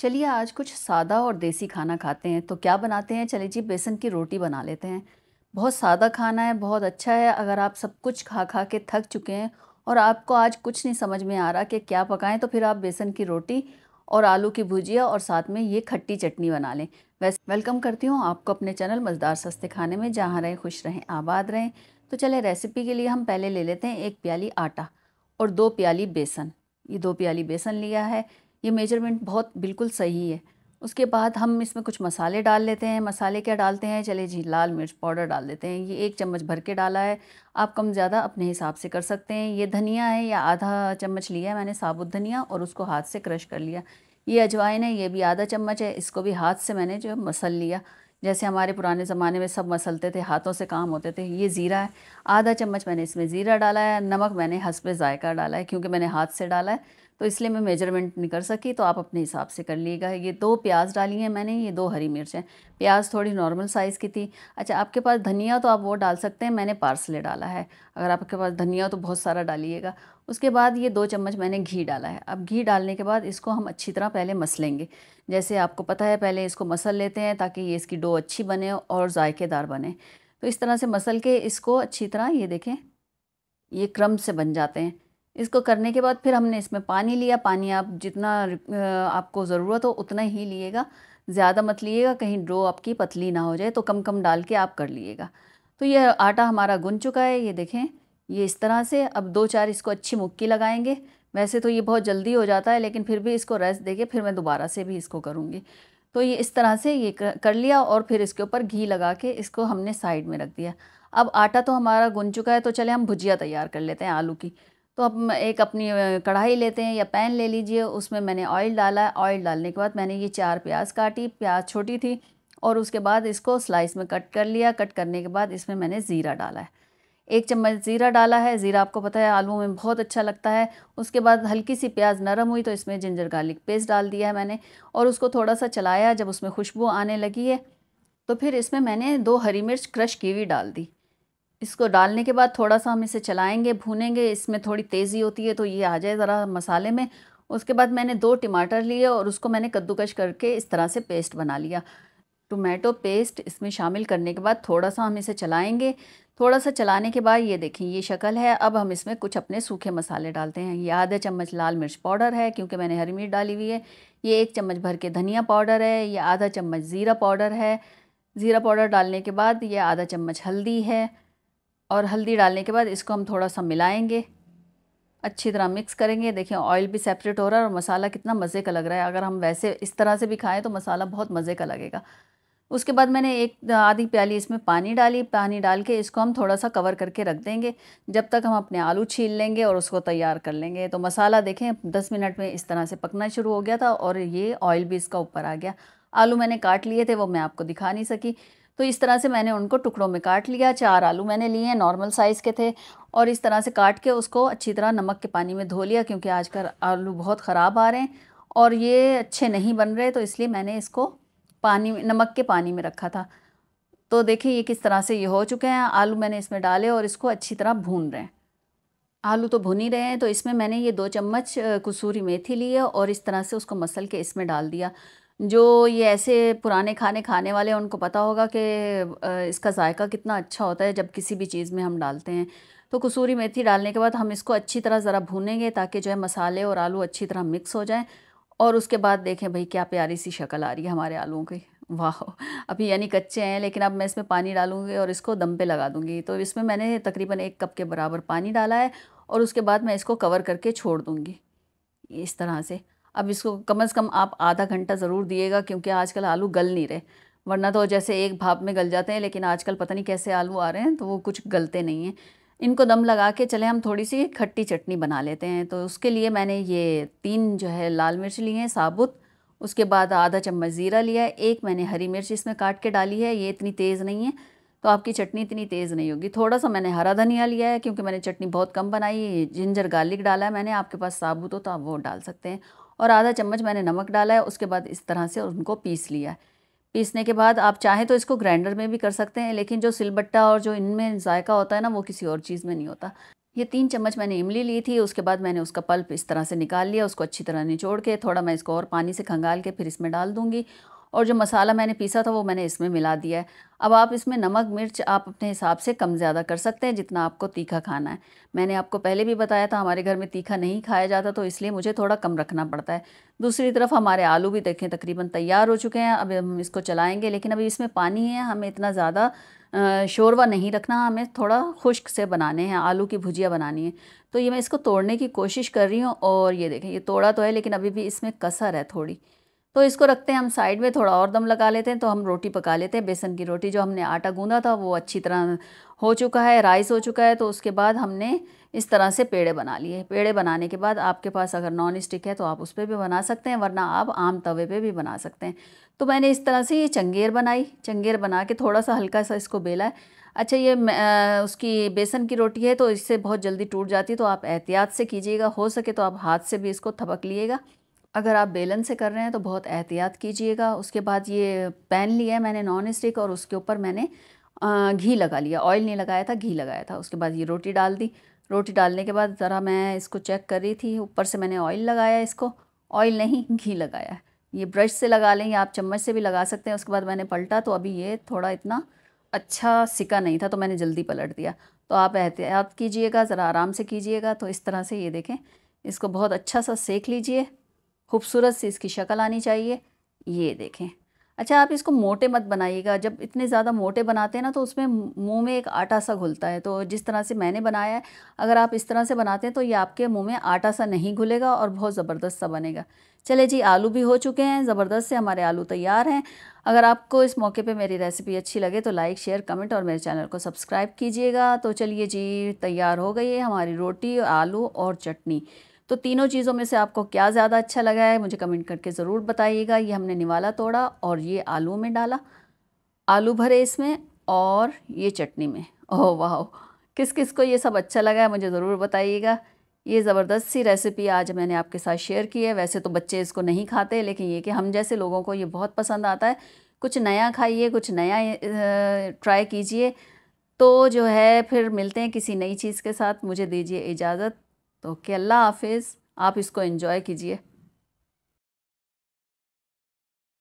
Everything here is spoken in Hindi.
चलिए आज कुछ सादा और देसी खाना खाते हैं तो क्या बनाते हैं चलिए जी बेसन की रोटी बना लेते हैं बहुत सादा खाना है बहुत अच्छा है अगर आप सब कुछ खा खा के थक चुके हैं और आपको आज कुछ नहीं समझ में आ रहा कि क्या पकाएं तो फिर आप बेसन की रोटी और आलू की भुजिया और साथ में ये खट्टी चटनी बना लें वैसे वेलकम करती हूँ आपको अपने चैनल मज़दार सस्ते खाने में जहाँ रहें खुश रहें आबाद रहें तो चले रेसिपी के लिए हम पहले ले लेते हैं एक प्याली आटा और दो प्याली बेसन ये दो प्याली बेसन लिया है ये मेजरमेंट बहुत बिल्कुल सही है उसके बाद हम इसमें कुछ मसाले डाल लेते हैं मसाले क्या डालते हैं चले जी लाल मिर्च पाउडर डाल देते हैं ये एक चम्मच भर के डाला है आप कम ज़्यादा अपने हिसाब से कर सकते हैं ये धनिया है या आधा चम्मच लिया है मैंने साबुत धनिया और उसको हाथ से क्रश कर लिया ये अजवाइन है ये भी आधा चम्मच है इसको भी हाथ से मैंने जो मसल लिया जैसे हमारे पुराने ज़माने में सब मसलते थे हाथों से काम होते थे ये ज़ीरा है आधा चम्मच मैंने इसमें ज़ीरा डाला है नमक मैंने हंस पे ज़ायका डाला है क्योंकि मैंने हाथ से डाला है तो इसलिए मैं मेजरमेंट नहीं कर सकी तो आप अपने हिसाब से कर लीजिएगा ये दो प्याज डाली है मैंने ये दो हरी मिर्च हैं प्याज थोड़ी नॉर्मल साइज़ की थी अच्छा आपके पास धनिया तो आप वो डाल सकते हैं मैंने पार्सले डाला है अगर आपके पास धनिया तो बहुत सारा डालिएगा उसके बाद ये दो चम्मच मैंने घी डाला है अब घी डालने के बाद इसको हम अच्छी तरह पहले मस लेंगे जैसे आपको पता है पहले इसको मसल लेते हैं ताकि ये इसकी डो अच्छी बने और जायकेदार बने तो इस तरह से मसल के इसको अच्छी तरह ये देखें ये क्रम से बन जाते हैं इसको करने के बाद फिर हमने इसमें पानी लिया पानी आप जितना आपको ज़रूरत हो उतना ही लिएगा ज़्यादा मत लिएगा कहीं ड्रो आपकी पतली ना हो जाए तो कम कम डाल के आप कर लिएगा तो यह आटा हमारा गुन चुका है ये देखें ये इस तरह से अब दो चार इसको अच्छी मुक्की लगाएंगे वैसे तो ये बहुत जल्दी हो जाता है लेकिन फिर भी इसको रेस्ट देके फिर मैं दोबारा से भी इसको करूँगी तो ये इस तरह से ये कर लिया और फिर इसके ऊपर घी लगा के इसको हमने साइड में रख दिया अब आटा तो हमारा गुन चुका है तो चले हम भुजिया तैयार कर लेते हैं आलू की तो अब एक अपनी कढ़ाई लेते हैं या पैन ले लीजिए उसमें मैंने ऑयल डाला ऑयल डालने के बाद मैंने ये चार प्याज काटी प्याज छोटी थी और उसके बाद इसको स्लाइस में कट कर लिया कट करने के बाद इसमें मैंने ज़ीरा डाला है एक चम्मच ज़ीरा डाला है ज़ीरा आपको पता है आलू में बहुत अच्छा लगता है उसके बाद हल्की सी प्याज नरम हुई तो इसमें जिंजर गार्लिक पेस्ट डाल दिया है मैंने और उसको थोड़ा सा चलाया जब उसमें खुशबू आने लगी है तो फिर इसमें मैंने दो हरी मिर्च क्रश की डाल दी इसको डालने के बाद थोड़ा सा हम इसे चलाएंगे भूनेंगे इसमें थोड़ी तेज़ी होती है तो ये आ जाए ज़रा मसाले में उसके बाद मैंने दो टमाटर लिए और उसको मैंने कद्दूकश करके इस तरह से पेस्ट बना लिया टोमेटो पेस्ट इसमें शामिल करने के बाद थोड़ा सा हम इसे चलाएंगे थोड़ा सा चलाने के बाद ये देखें ये शक्ल है अब हम इसमें कुछ अपने सूखे मसाले डालते हैं ये आधा चम्मच लाल मिर्च पाउडर है क्योंकि मैंने हरी मिर्च डाली हुई है ये एक चम्मच भर के धनिया पाउडर है ये आधा चम्मच ज़ीरा पाउडर है ज़ीरा पाउडर डालने के बाद ये आधा चम्मच हल्दी है और हल्दी डालने के बाद इसको हम थोड़ा सा मिलाएंगे अच्छी तरह मिक्स करेंगे देखिए ऑयल भी सेपरेट हो रहा है और मसाला कितना मज़े का लग रहा है अगर हम वैसे इस तरह से भी खाएँ तो मसाला बहुत मज़े का लगेगा उसके बाद मैंने एक आधी प्याली इसमें पानी डाली पानी डाल के इसको हम थोड़ा सा कवर करके रख देंगे जब तक हम अपने आलू छील लेंगे और उसको तैयार कर लेंगे तो मसाला देखें दस मिनट में इस तरह से पकना शुरू हो गया था और ये ऑयल भी इसका ऊपर आ गया आलू मैंने काट लिए थे वो मैं आपको दिखा नहीं सकी तो इस तरह से मैंने उनको टुकड़ों में काट लिया चार आलू मैंने लिए हैं नॉर्मल साइज़ के थे और इस तरह से काट के उसको अच्छी तरह नमक के पानी में धो लिया क्योंकि आजकल आलू बहुत ख़राब आ रहे हैं और ये अच्छे नहीं बन रहे तो इसलिए मैंने इसको पानी नमक के पानी में रखा था तो देखिए ये किस तरह से ये हो चुके हैं आलू मैंने इसमें डाले और इसको अच्छी तरह भून रहे हैं आलू तो भुन ही रहे हैं तो इसमें मैंने ये दो चम्मच कसूरी मेथी ली है और इस तरह से उसको मसल के इसमें डाल दिया जो ये ऐसे पुराने खाने खाने वाले हैं उनको पता होगा कि इसका जायका कितना अच्छा होता है जब किसी भी चीज़ में हम डालते हैं तो कसूरी मेथी डालने के बाद हम इसको अच्छी तरह ज़रा भूनेंगे ताकि जो है मसाले और आलू अच्छी तरह मिक्स हो जाएं और उसके बाद देखें भाई क्या प्यारी सी शक्ल आ रही है हमारे आलूओं की वाह अभी यानी कच्चे हैं लेकिन अब मैं इसमें पानी डालूंगी और इसको दम पे लगा दूंगी तो इसमें मैंने तकरीबन एक कप के बराबर पानी डाला है और उसके बाद मैं इसको कवर करके छोड़ दूंगी इस तरह से अब इसको कम से कम आप आधा घंटा ज़रूर दिएगा क्योंकि आजकल आलू गल नहीं रहे वरना तो जैसे एक भाप में गल जाते हैं लेकिन आजकल पता नहीं कैसे आलू आ रहे हैं तो वो कुछ गलते नहीं हैं इनको दम लगा के चले हम थोड़ी सी खट्टी चटनी बना लेते हैं तो उसके लिए मैंने ये तीन जो है लाल मिर्च ली हैं साबुत उसके बाद आधा चम्मच ज़ीरा लिया है एक मैंने हरी मिर्च इसमें काट के डाली है ये इतनी तेज़ नहीं है तो आपकी चटनी इतनी तेज़ नहीं होगी थोड़ा सा मैंने हरा धनिया लिया है क्योंकि मैंने चटनी बहुत कम बनाई है जिंजर गार्लिक डाला है मैंने आपके पास साबुत हो तो आप वो डाल सकते हैं और आधा चम्मच मैंने नमक डाला है उसके बाद इस तरह से उनको पीस लिया है पीसने के बाद आप चाहें तो इसको ग्राइंडर में भी कर सकते हैं लेकिन जो सिलबट्टा और जो इनमें जायका होता है ना वो किसी और चीज़ में नहीं होता ये तीन चम्मच मैंने इमली ली थी उसके बाद मैंने उसका पल्प इस तरह से निकाल लिया उसको अच्छी तरह निचोड़ के थोड़ा मैं इसको और पानी से खंगाल के फिर इसमें डाल दूँगी और जो मसाला मैंने पीसा था वो मैंने इसमें मिला दिया है अब आप इसमें नमक मिर्च आप अपने हिसाब से कम ज़्यादा कर सकते हैं जितना आपको तीखा खाना है मैंने आपको पहले भी बताया था हमारे घर में तीखा नहीं खाया जाता तो इसलिए मुझे थोड़ा कम रखना पड़ता है दूसरी तरफ हमारे आलू भी देखें तकरीबन तैयार हो चुके हैं अब हम इसको चलाएँगे लेकिन अभी इसमें पानी है हमें इतना ज़्यादा शोरवा नहीं रखना हमें थोड़ा खुश्क से बनाने हैं आलू की भुजिया बनानी है तो ये मैं इसको तोड़ने की कोशिश कर रही हूँ और ये देखें ये तोड़ा तो है लेकिन अभी भी इसमें कसर है थोड़ी तो इसको रखते हैं हम साइड में थोड़ा और दम लगा लेते हैं तो हम रोटी पका लेते हैं बेसन की रोटी जो हमने आटा गूंदा था वो अच्छी तरह हो चुका है राइस हो चुका है तो उसके बाद हमने इस तरह से पेड़े बना लिए पेड़े बनाने के बाद आपके पास अगर नॉन स्टिक है तो आप उस पर भी बना सकते हैं वरना आप आम तवे पे भी बना सकते हैं तो मैंने इस तरह से ये चंगेर बनाई चंगेर बना के थोड़ा सा हल्का सा इसको बेला है अच्छा ये आ, उसकी बेसन की रोटी है तो इससे बहुत जल्दी टूट जाती है तो आप एहतियात से कीजिएगा हो सके तो आप हाथ से भी इसको थपक लीजिएगा अगर आप बेलन से कर रहे हैं तो बहुत एहतियात कीजिएगा उसके बाद ये पैन लिया मैंने नॉन स्टिक और उसके ऊपर मैंने घी लगा लिया ऑयल नहीं लगाया था घी लगाया था उसके बाद ये रोटी डाल दी रोटी डालने के बाद ज़रा मैं इसको चेक कर रही थी ऊपर से मैंने ऑयल लगाया इसको ऑयल नहीं घी लगाया ये ब्रश से लगा लें या आप चम्मच से भी लगा सकते हैं उसके बाद मैंने पलटा तो अभी ये थोड़ा इतना अच्छा सिका नहीं था तो मैंने जल्दी पलट दिया तो आप एहतियात कीजिएगा ज़रा आराम से कीजिएगा तो इस तरह से ये देखें इसको बहुत अच्छा सा सेक लीजिए खूबसूरत सी इसकी शक्ल आनी चाहिए ये देखें अच्छा आप इसको मोटे मत बनाइएगा जब इतने ज़्यादा मोटे बनाते हैं ना तो उसमें मुंह में एक आटा सा घुलता है तो जिस तरह से मैंने बनाया है अगर आप इस तरह से बनाते हैं तो ये आपके मुंह में आटा सा नहीं घुलेगा और बहुत ज़बरदस्त सा बनेगा चले जी आलू भी हो चुके हैं ज़बरदस्त से हमारे आलू तैयार हैं अगर आपको इस मौके पर मेरी रेसिपी अच्छी लगे तो लाइक शेयर कमेंट और मेरे चैनल को सब्सक्राइब कीजिएगा तो चलिए जी तैयार हो गई है हमारी रोटी आलू और चटनी तो तीनों चीज़ों में से आपको क्या ज़्यादा अच्छा लगा है मुझे कमेंट करके ज़रूर बताइएगा ये हमने निवाला तोड़ा और ये आलू में डाला आलू भरे इसमें और ये चटनी में ओह वाह किस किस को ये सब अच्छा लगा है मुझे ज़रूर बताइएगा ये ज़बरदस्त सी रेसिपी आज मैंने आपके साथ शेयर की है वैसे तो बच्चे इसको नहीं खाते लेकिन ये कि हम जैसे लोगों को ये बहुत पसंद आता है कुछ नया खाइए कुछ नया ट्राई कीजिए तो जो है फिर मिलते हैं किसी नई चीज़ के साथ मुझे दीजिए इजाज़त तो ओके अल्लाह हाफिज़ आप इसको इन्जॉय कीजिए